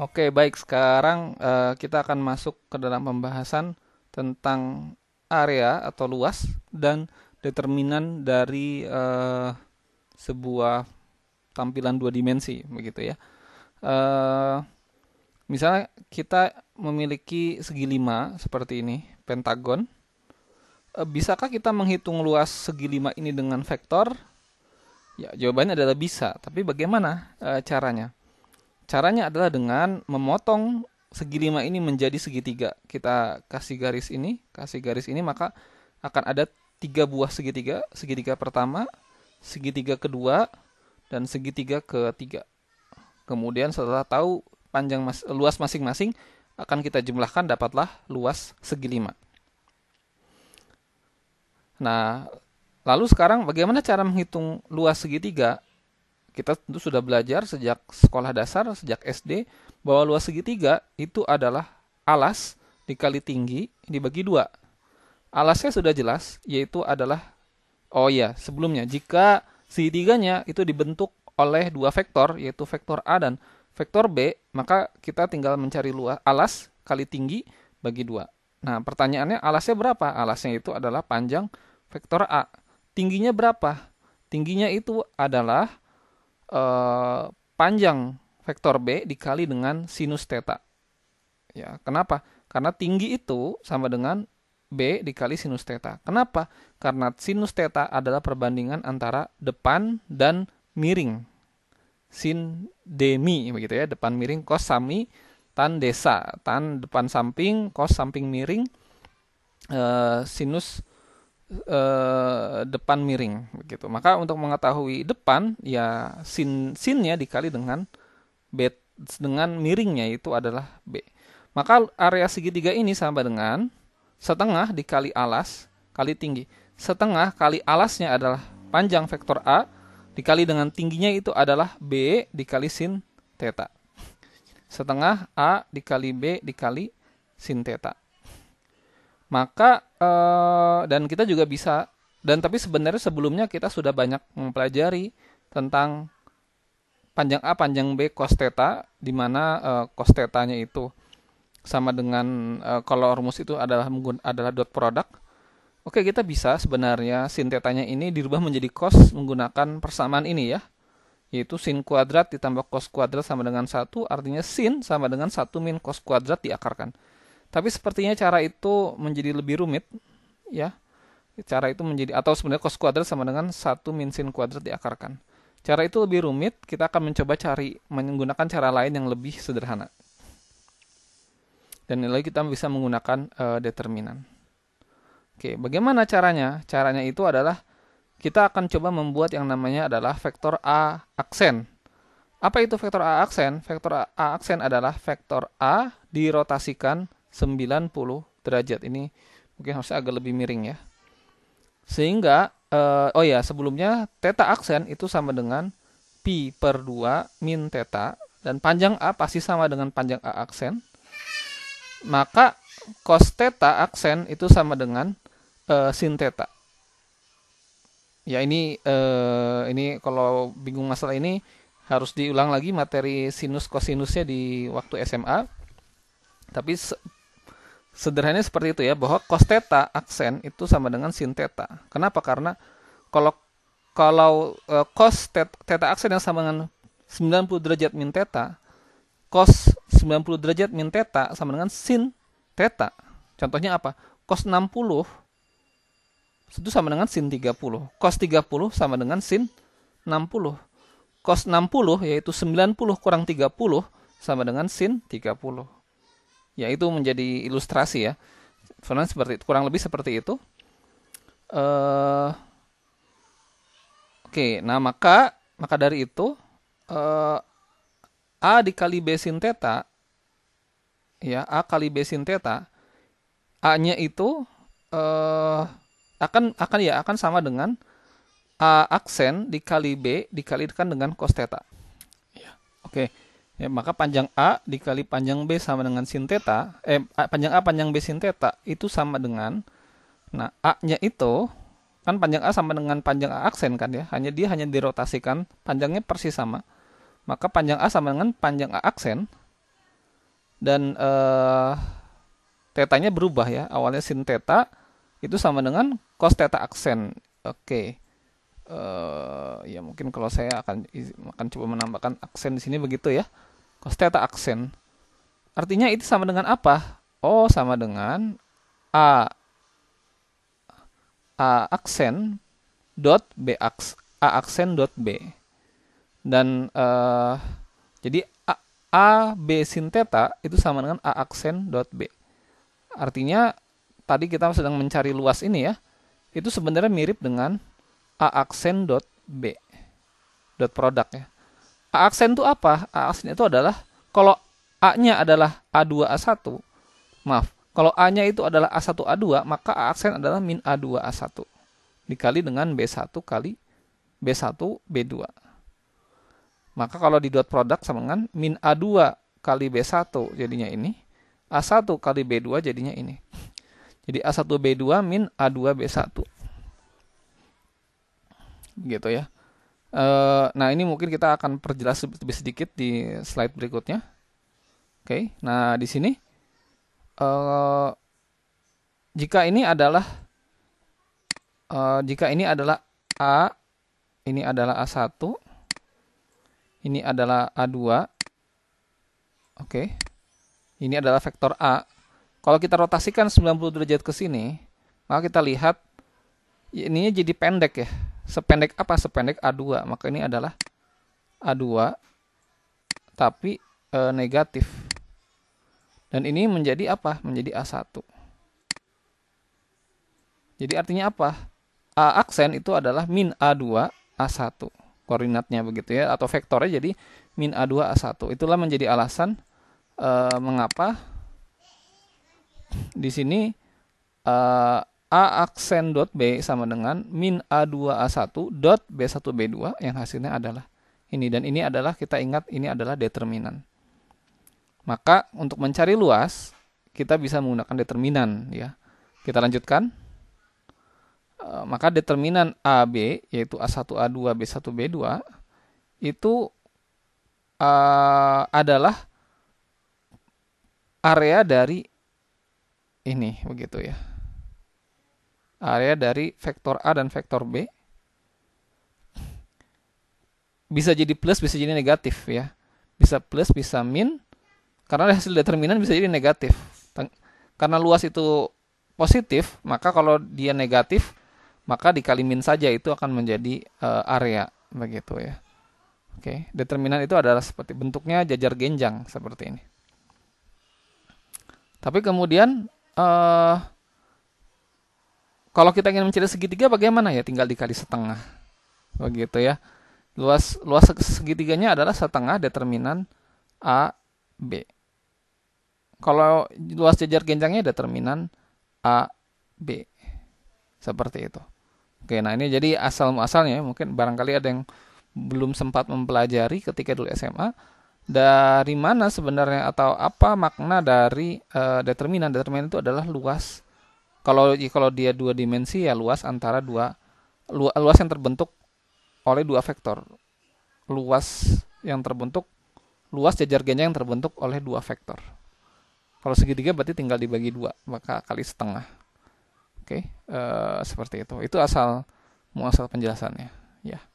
Oke, baik. Sekarang uh, kita akan masuk ke dalam pembahasan tentang area atau luas dan determinan dari uh, sebuah tampilan dua dimensi, begitu ya. Uh, misalnya kita memiliki segi lima seperti ini, pentagon. Uh, bisakah kita menghitung luas segi lima ini dengan vektor? Ya, jawabannya adalah bisa. Tapi bagaimana uh, caranya? Caranya adalah dengan memotong segi lima ini menjadi segitiga. Kita kasih garis ini, kasih garis ini, maka akan ada tiga buah segitiga. Segitiga pertama, segitiga kedua, dan segitiga ketiga. Kemudian setelah tahu panjang mas luas masing-masing, akan kita jumlahkan dapatlah luas segi lima. Nah, lalu sekarang bagaimana cara menghitung luas segitiga? Kita tentu sudah belajar sejak sekolah dasar, sejak SD, bahwa luas segitiga itu adalah alas dikali tinggi dibagi dua. Alasnya sudah jelas, yaitu adalah, oh ya, sebelumnya, jika segitiganya itu dibentuk oleh dua vektor, yaitu vektor A dan vektor B, maka kita tinggal mencari luas alas kali tinggi bagi dua. Nah, pertanyaannya alasnya berapa? Alasnya itu adalah panjang vektor A. Tingginya berapa? Tingginya itu adalah Eh, panjang vektor B dikali dengan sinus theta. Ya, kenapa? Karena tinggi itu sama dengan B dikali sinus theta. Kenapa? Karena sinus theta adalah perbandingan antara depan dan miring. Sin demi begitu ya, depan miring kos sami tan desa, tan depan samping, kos samping miring, e, sinus Eh, depan miring begitu. Maka untuk mengetahui depan ya sin sinnya dikali dengan b dengan miringnya itu adalah b. Maka area segitiga ini sama dengan setengah dikali alas kali tinggi. Setengah kali alasnya adalah panjang vektor a dikali dengan tingginya itu adalah b dikali sin theta. Setengah a dikali b dikali sin theta. Maka Eh, dan kita juga bisa dan tapi sebenarnya sebelumnya kita sudah banyak mempelajari tentang panjang A panjang B cos theta di mana uh, cos nya itu sama dengan uh, kalau rumus itu adalah adalah dot product. Oke, kita bisa sebenarnya sin theta-nya ini dirubah menjadi cos menggunakan persamaan ini ya. Yaitu sin kuadrat ditambah cos kuadrat sama dengan 1, artinya sin sama dengan 1 min cos kuadrat diakarkan. Tapi sepertinya cara itu menjadi lebih rumit, ya. Cara itu menjadi atau sebenarnya cos kuadrat sama dengan satu min sin kuadrat diakarkan. Cara itu lebih rumit, kita akan mencoba cari menggunakan cara lain yang lebih sederhana. Dan nilai kita bisa menggunakan e, determinan. Oke, bagaimana caranya? Caranya itu adalah kita akan coba membuat yang namanya adalah vektor A aksen. Apa itu vektor A aksen? Vektor A aksen adalah vektor A dirotasikan 90 derajat. Ini mungkin harusnya agak lebih miring ya. Sehingga eh, oh ya, sebelumnya teta aksen itu sama dengan pi per 2 min teta dan panjang A pasti sama dengan panjang A aksen. Maka cos teta aksen itu sama dengan eh, sin teta. Ya ini eh, ini kalau bingung masalah ini harus diulang lagi materi sinus kosinusnya di waktu SMA. Tapi Sederhananya seperti itu ya, bahwa cos theta aksen itu sama dengan sin theta. Kenapa? Karena kalau kalau uh, cos theta, theta aksen yang sama dengan 90 derajat min theta, cos 90 derajat min theta sama dengan sin theta. Contohnya apa? Cos 60 itu sama dengan sin 30. Cos 30 sama dengan sin 60. Cos 60 yaitu 90 kurang 30 sama dengan sin 30 ya itu menjadi ilustrasi ya sebenarnya seperti kurang lebih seperti itu uh, oke okay, nah maka maka dari itu uh, a dikali b sin theta ya a kali b sin theta a nya itu uh, akan akan ya akan sama dengan a aksen dikali b dikalikan dengan cos theta ya oke okay ya maka panjang a dikali panjang b sama dengan sin theta eh panjang a panjang b sin theta itu sama dengan nah a-nya itu kan panjang a sama dengan panjang a aksen kan ya hanya dia hanya dirotasikan panjangnya persis sama maka panjang a sama dengan panjang a aksen dan eh, tetanya berubah ya awalnya sin theta itu sama dengan cos theta aksen oke uh, ya mungkin kalau saya akan akan coba menambahkan aksen di sini begitu ya cos theta aksen. Artinya itu sama dengan apa? Oh, sama dengan A A aksen dot B aks A aksen dot B. Dan uh, jadi A, A B sin theta itu sama dengan A aksen dot B. Artinya tadi kita sedang mencari luas ini ya. Itu sebenarnya mirip dengan A aksen dot B. Dot produk ya. A aksen itu apa? A aksen itu adalah kalau A-nya adalah A2 A1, maaf, kalau A-nya itu adalah A1 A2, maka A aksen adalah min A2 A1 dikali dengan B1 kali B1 B2. Maka kalau di dot product sama dengan min A2 kali B1 jadinya ini, A1 kali B2 jadinya ini. Jadi A1 B2 min A2 B1. Gitu ya. Eh, nah ini mungkin kita akan perjelas lebih sedikit di slide berikutnya. Oke, okay. nah di sini uh, jika ini adalah uh, jika ini adalah a, ini adalah a1, ini adalah a2, oke, okay. ini adalah vektor a. Kalau kita rotasikan 90 derajat ke sini, maka kita lihat ininya jadi pendek ya sependek apa? Sependek A2. Maka ini adalah A2 tapi e, negatif. Dan ini menjadi apa? Menjadi A1. Jadi artinya apa? A aksen itu adalah min A2 A1 koordinatnya begitu ya atau vektornya jadi min A2 A1. Itulah menjadi alasan e, mengapa di sini E, A aksen dot B sama dengan min A2A1 dot B1B2 yang hasilnya adalah ini. Dan ini adalah, kita ingat, ini adalah determinan. Maka untuk mencari luas, kita bisa menggunakan determinan. ya Kita lanjutkan. E, maka determinan AB, yaitu A1, A2, B1, B2, itu uh, adalah area dari ini, begitu ya area dari vektor A dan vektor B bisa jadi plus bisa jadi negatif ya bisa plus bisa min karena hasil determinan bisa jadi negatif karena luas itu positif maka kalau dia negatif maka dikali min saja itu akan menjadi uh, area begitu ya oke determinan itu adalah seperti bentuknya jajar genjang seperti ini tapi kemudian uh, kalau kita ingin mencari segitiga bagaimana ya? Tinggal dikali setengah. Begitu ya. Luas luas segitiganya adalah setengah determinan A B. Kalau luas jajar genjangnya determinan A B. Seperti itu. Oke, nah ini jadi asal muasalnya mungkin barangkali ada yang belum sempat mempelajari ketika dulu SMA dari mana sebenarnya atau apa makna dari uh, determinan determinan itu adalah luas kalau kalau dia dua dimensi ya luas antara dua luas yang terbentuk oleh dua vektor. Luas yang terbentuk luas jajar genjang yang terbentuk oleh dua vektor. Kalau segitiga berarti tinggal dibagi dua, maka kali setengah. Oke, okay? Eh, seperti itu. Itu asal muasal penjelasannya. Ya. Yeah.